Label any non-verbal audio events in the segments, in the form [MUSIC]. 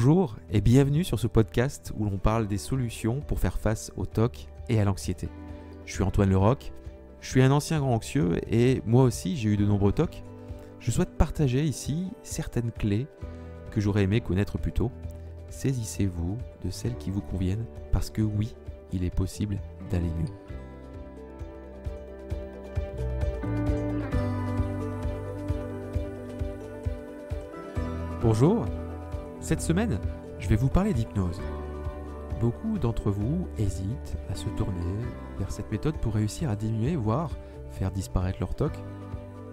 Bonjour et bienvenue sur ce podcast où l'on parle des solutions pour faire face au TOC et à l'anxiété. Je suis Antoine Leroc, je suis un ancien grand anxieux et moi aussi j'ai eu de nombreux TOC. Je souhaite partager ici certaines clés que j'aurais aimé connaître plus tôt. Saisissez-vous de celles qui vous conviennent parce que oui, il est possible d'aller mieux. Bonjour, cette semaine, je vais vous parler d'hypnose. Beaucoup d'entre vous hésitent à se tourner vers cette méthode pour réussir à diminuer, voire faire disparaître leur toc.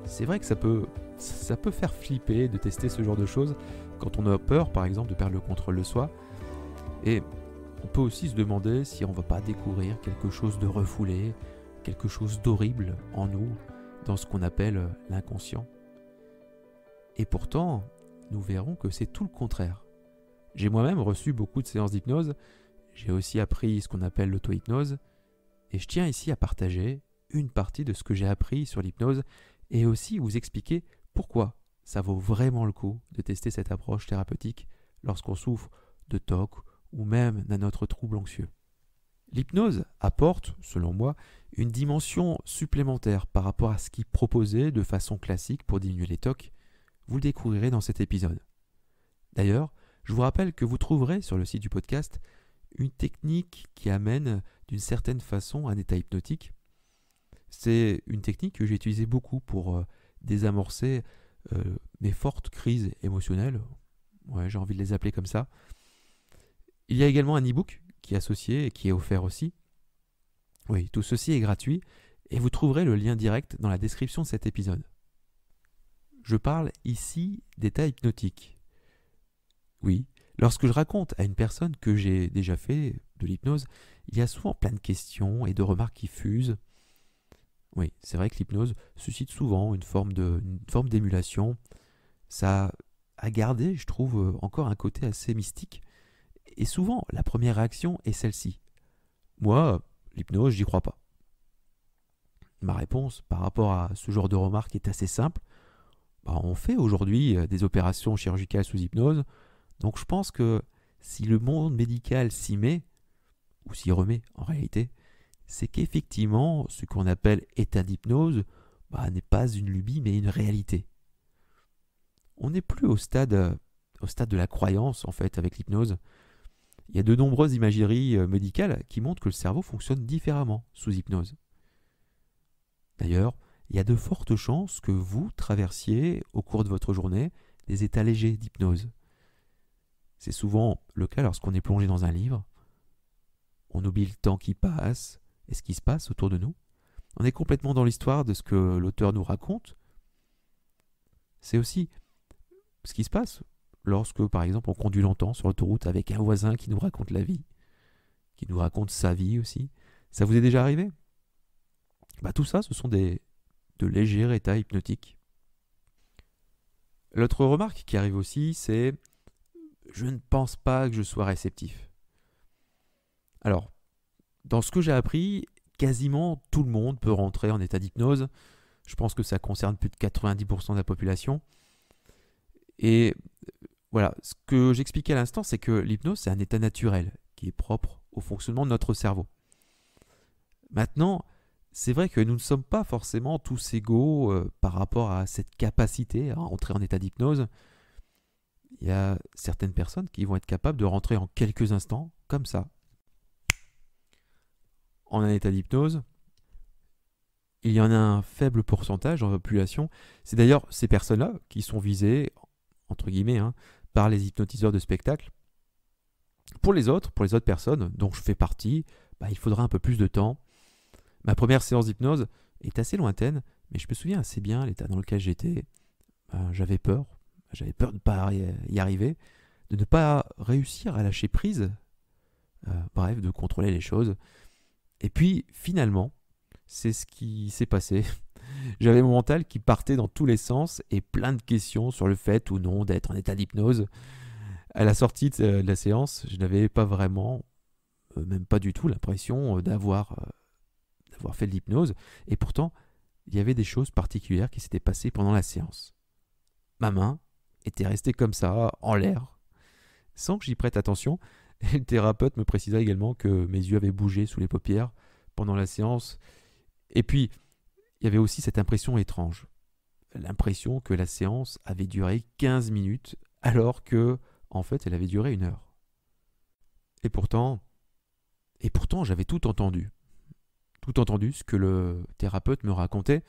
C'est vrai que ça peut, ça peut faire flipper de tester ce genre de choses quand on a peur, par exemple, de perdre le contrôle de soi. Et on peut aussi se demander si on ne va pas découvrir quelque chose de refoulé, quelque chose d'horrible en nous, dans ce qu'on appelle l'inconscient. Et pourtant, nous verrons que c'est tout le contraire. J'ai moi-même reçu beaucoup de séances d'hypnose, j'ai aussi appris ce qu'on appelle l'auto-hypnose, et je tiens ici à partager une partie de ce que j'ai appris sur l'hypnose et aussi vous expliquer pourquoi ça vaut vraiment le coup de tester cette approche thérapeutique lorsqu'on souffre de TOC ou même d'un autre trouble anxieux. L'hypnose apporte, selon moi, une dimension supplémentaire par rapport à ce qui proposait de façon classique pour diminuer les TOC vous le découvrirez dans cet épisode. D'ailleurs, je vous rappelle que vous trouverez sur le site du podcast une technique qui amène d'une certaine façon un état hypnotique. C'est une technique que j'ai utilisée beaucoup pour euh, désamorcer euh, mes fortes crises émotionnelles. Ouais, j'ai envie de les appeler comme ça. Il y a également un e-book qui est associé et qui est offert aussi. Oui, tout ceci est gratuit et vous trouverez le lien direct dans la description de cet épisode. Je parle ici d'état hypnotique. Oui, lorsque je raconte à une personne que j'ai déjà fait de l'hypnose, il y a souvent plein de questions et de remarques qui fusent. Oui, c'est vrai que l'hypnose suscite souvent une forme forme d'émulation. Ça a gardé, je trouve, encore un côté assez mystique. Et souvent, la première réaction est celle-ci. Moi, l'hypnose, j'y crois pas. Ma réponse par rapport à ce genre de remarques est assez simple. Bah, on fait aujourd'hui euh, des opérations chirurgicales sous hypnose. Donc je pense que si le monde médical s'y met, ou s'y remet en réalité, c'est qu'effectivement, ce qu'on appelle état d'hypnose bah, n'est pas une lubie, mais une réalité. On n'est plus au stade, euh, au stade de la croyance, en fait, avec l'hypnose. Il y a de nombreuses imageries euh, médicales qui montrent que le cerveau fonctionne différemment sous hypnose. D'ailleurs, il y a de fortes chances que vous traversiez au cours de votre journée des états légers d'hypnose. C'est souvent le cas lorsqu'on est plongé dans un livre, on oublie le temps qui passe et ce qui se passe autour de nous. On est complètement dans l'histoire de ce que l'auteur nous raconte. C'est aussi ce qui se passe lorsque, par exemple, on conduit longtemps sur l'autoroute avec un voisin qui nous raconte la vie, qui nous raconte sa vie aussi. Ça vous est déjà arrivé bah, Tout ça, ce sont des, de léger état hypnotique. L'autre remarque qui arrive aussi, c'est je ne pense pas que je sois réceptif. Alors, dans ce que j'ai appris, quasiment tout le monde peut rentrer en état d'hypnose. Je pense que ça concerne plus de 90% de la population. Et voilà, ce que j'expliquais à l'instant, c'est que l'hypnose, c'est un état naturel qui est propre au fonctionnement de notre cerveau. Maintenant, c'est vrai que nous ne sommes pas forcément tous égaux euh, par rapport à cette capacité à rentrer en état d'hypnose. Il y a certaines personnes qui vont être capables de rentrer en quelques instants, comme ça, en un état d'hypnose. Il y en a un faible pourcentage dans la population. C'est d'ailleurs ces personnes-là qui sont visées, entre guillemets, hein, par les hypnotiseurs de spectacle. Pour les autres, pour les autres personnes dont je fais partie, bah, il faudra un peu plus de temps Ma première séance d'hypnose est assez lointaine, mais je me souviens assez bien l'état dans lequel j'étais. Euh, j'avais peur, j'avais peur de ne pas y arriver, de ne pas réussir à lâcher prise, euh, bref, de contrôler les choses. Et puis finalement, c'est ce qui s'est passé. [LAUGHS] J'avais mon mental qui partait dans tous les sens et plein de questions sur le fait ou non d'être en état d'hypnose. À la sortie de euh, la séance, je n'avais pas vraiment, même pas du tout, l'impression d'avoir d'avoir fait de l'hypnose, et pourtant, il y avait des choses particulières qui s'étaient passées pendant la séance. Ma main était restée comme ça, en l'air, sans que j'y prête attention, [LAUGHS] le thérapeute me précisa également que mes yeux avaient bougé sous les paupières pendant la séance, et puis, il y avait aussi cette impression étrange, l'impression que la séance avait duré 15 minutes, alors que, en fait, elle avait duré une heure. Et pourtant, et pourtant, j'avais tout entendu tout entendu ce que le thérapeute me racontait.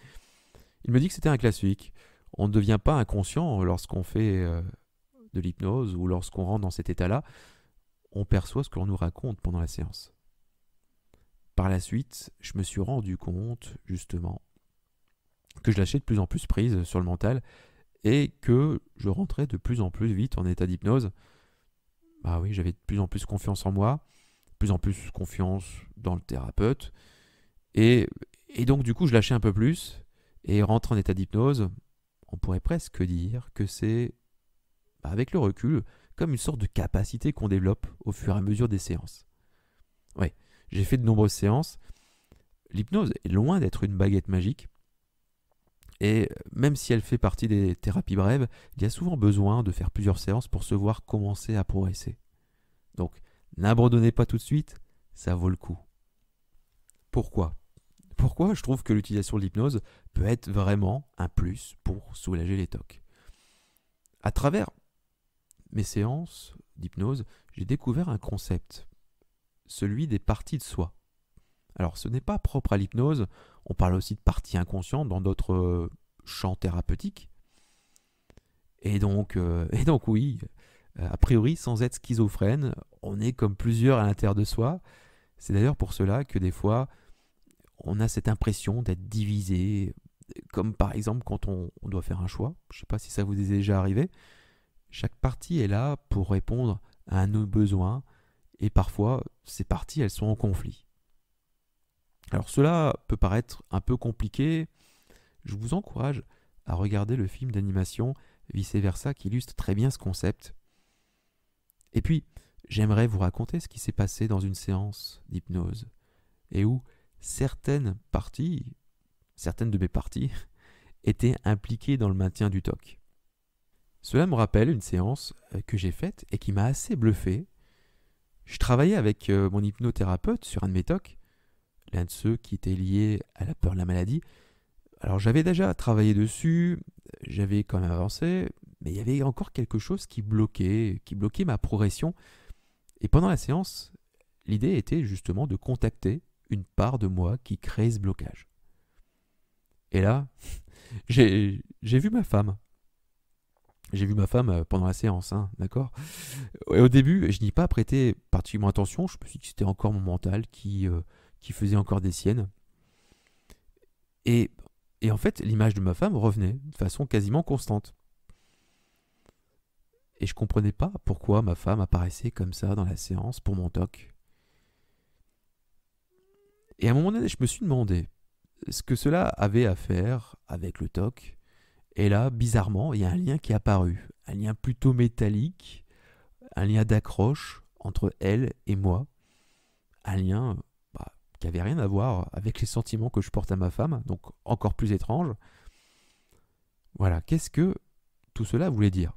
Il me dit que c'était un classique. On ne devient pas inconscient lorsqu'on fait euh, de l'hypnose ou lorsqu'on rentre dans cet état-là. On perçoit ce que l'on nous raconte pendant la séance. Par la suite, je me suis rendu compte, justement, que je lâchais de plus en plus prise sur le mental et que je rentrais de plus en plus vite en état d'hypnose. Bah oui, j'avais de plus en plus confiance en moi, de plus en plus confiance dans le thérapeute, et, donc, du coup, je lâchais un peu plus et rentre en état d'hypnose. On pourrait presque dire que c'est, bah, avec le recul, comme une sorte de capacité qu'on développe au fur et à mesure des séances. Oui, j'ai fait de nombreuses séances. L'hypnose est loin d'être une baguette magique. Et même si elle fait partie des thérapies brèves, il y a souvent besoin de faire plusieurs séances pour se voir commencer à progresser. Donc, n'abandonnez pas tout de suite, ça vaut le coup. Pourquoi pourquoi je trouve que l'utilisation de l'hypnose peut être vraiment un plus pour soulager les tocs À travers mes séances d'hypnose, j'ai découvert un concept, celui des parties de soi. Alors ce n'est pas propre à l'hypnose, on parle aussi de parties inconscientes dans d'autres euh, champs thérapeutiques. Et donc, euh, [LAUGHS] et donc oui, euh, a priori, sans être schizophrène, on est comme plusieurs à l'intérieur de soi. C'est d'ailleurs pour cela que des fois, on a cette impression d'être divisé, comme par exemple quand on, doit faire un choix, je ne sais pas si ça vous est déjà arrivé, chaque partie est là pour répondre à un besoin, et parfois ces parties, elles sont en conflit. Alors cela peut paraître un peu compliqué, je vous encourage à regarder le film d'animation vice-versa qui illustre très bien ce concept. Et puis, j'aimerais vous raconter ce qui s'est passé dans une séance d'hypnose, et où certaines parties, certaines de mes parties, [LAUGHS] étaient impliquées dans le maintien du TOC. Cela me rappelle une séance euh, que j'ai faite et qui m'a assez bluffé. Je travaillais avec euh, mon hypnothérapeute sur un de mes TOC, l'un de ceux qui était lié à la peur de la maladie. Alors j'avais déjà travaillé dessus, j'avais quand même avancé, mais il y avait encore quelque chose qui bloquait, qui bloquait ma progression. Et pendant la séance, l'idée était justement de contacter une part de moi qui crée ce blocage. Et là, [LAUGHS] j'ai vu ma femme. J'ai vu ma femme euh, pendant la séance, hein, d'accord Et au début, je n'y ai pas prêté particulièrement attention. Je me suis dit que c'était encore mon mental qui, euh, qui faisait encore des siennes. Et, et en fait, l'image de ma femme revenait de façon quasiment constante. Et je comprenais pas pourquoi ma femme apparaissait comme ça dans la séance pour mon toc. Et à un moment donné, je me suis demandé euh, ce que cela avait à faire avec le TOC. Et là, bizarrement, il y a un lien qui est apparu, un lien plutôt métallique, un lien d'accroche entre elle et moi, un lien bah, qui n'avait rien à voir avec les sentiments que je porte à ma femme, donc encore plus étrange. Voilà, qu'est-ce que tout cela voulait dire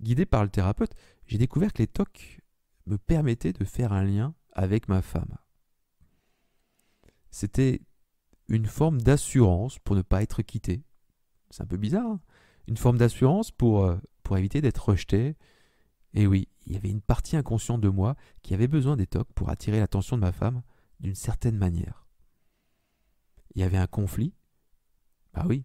Guidé par le thérapeute, j'ai découvert que les TOC me permettaient de faire un lien avec ma femme. C'était une forme d'assurance pour ne pas être quitté. C'est un peu bizarre. Hein. une forme d'assurance pour, euh, pour éviter d'être rejeté. Et oui, il y avait une partie inconsciente de moi qui avait besoin des tocs pour attirer l'attention de ma femme d'une certaine manière. Il y avait un conflit. Bah oui,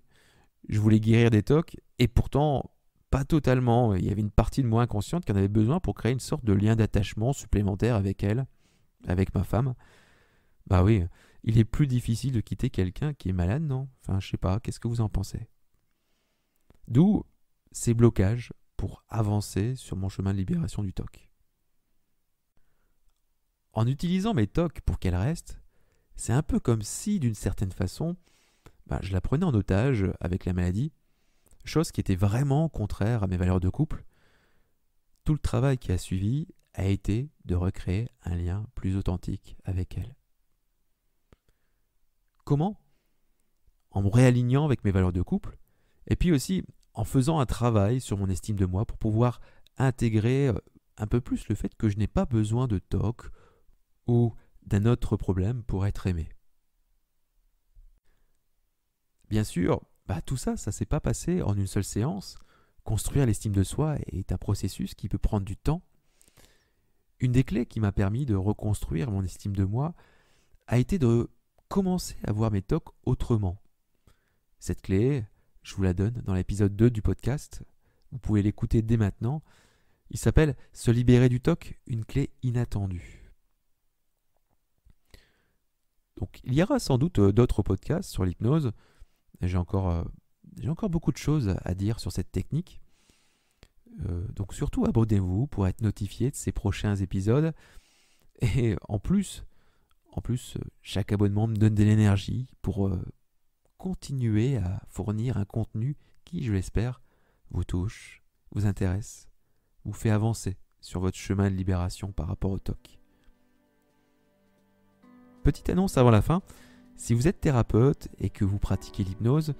je voulais guérir des tocs et pourtant pas totalement. Il y avait une partie de moi inconsciente qui en avait besoin pour créer une sorte de lien d'attachement supplémentaire avec elle, avec ma femme. Bah oui, il est plus difficile de quitter quelqu'un qui est malade, non Enfin, je sais pas, qu'est-ce que vous en pensez D'où ces blocages pour avancer sur mon chemin de libération du TOC. En utilisant mes TOC pour qu'elle reste, c'est un peu comme si, d'une certaine façon, bah, je la prenais en otage avec la maladie, chose qui était vraiment contraire à mes valeurs de couple. Tout le travail qui a suivi a été de recréer un lien plus authentique avec elle. Comment En me réalignant avec mes valeurs de couple, et puis aussi en faisant un travail sur mon estime de moi pour pouvoir intégrer euh, un peu plus le fait que je n'ai pas besoin de toc ou d'un autre problème pour être aimé. Bien sûr, bah, tout ça, ça s'est pas passé en une seule séance. Construire l'estime de soi est un processus qui peut prendre du temps. Une des clés qui m'a permis de reconstruire mon estime de moi a été de commencer à voir mes tocs autrement. Cette clé, je vous la donne dans l'épisode 2 du podcast. Vous pouvez l'écouter dès maintenant. Il s'appelle Se libérer du toc, une clé inattendue. Donc il y aura sans doute euh, d'autres podcasts sur l'hypnose. J'ai encore, euh, j'ai encore beaucoup de choses à dire sur cette technique. Euh, donc surtout abonnez-vous pour être notifié de ces prochains épisodes. Et en plus, en plus, euh, chaque abonnement me donne de l'énergie pour euh, continuer à fournir un contenu qui, je l'espère, vous touche, vous intéresse, vous fait avancer sur votre chemin de libération par rapport au TOC. Petite annonce avant la fin, si vous êtes thérapeute et que vous pratiquez l'hypnose,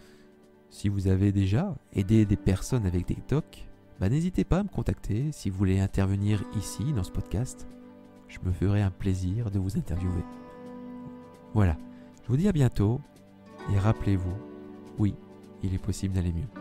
si vous avez déjà aidé des personnes avec des TOC, bah, n'hésitez pas à me contacter si vous voulez intervenir ici dans ce podcast je me ferai un plaisir de vous interviewer. Voilà, je vous dis à bientôt et rappelez-vous, oui, il est possible d'aller mieux.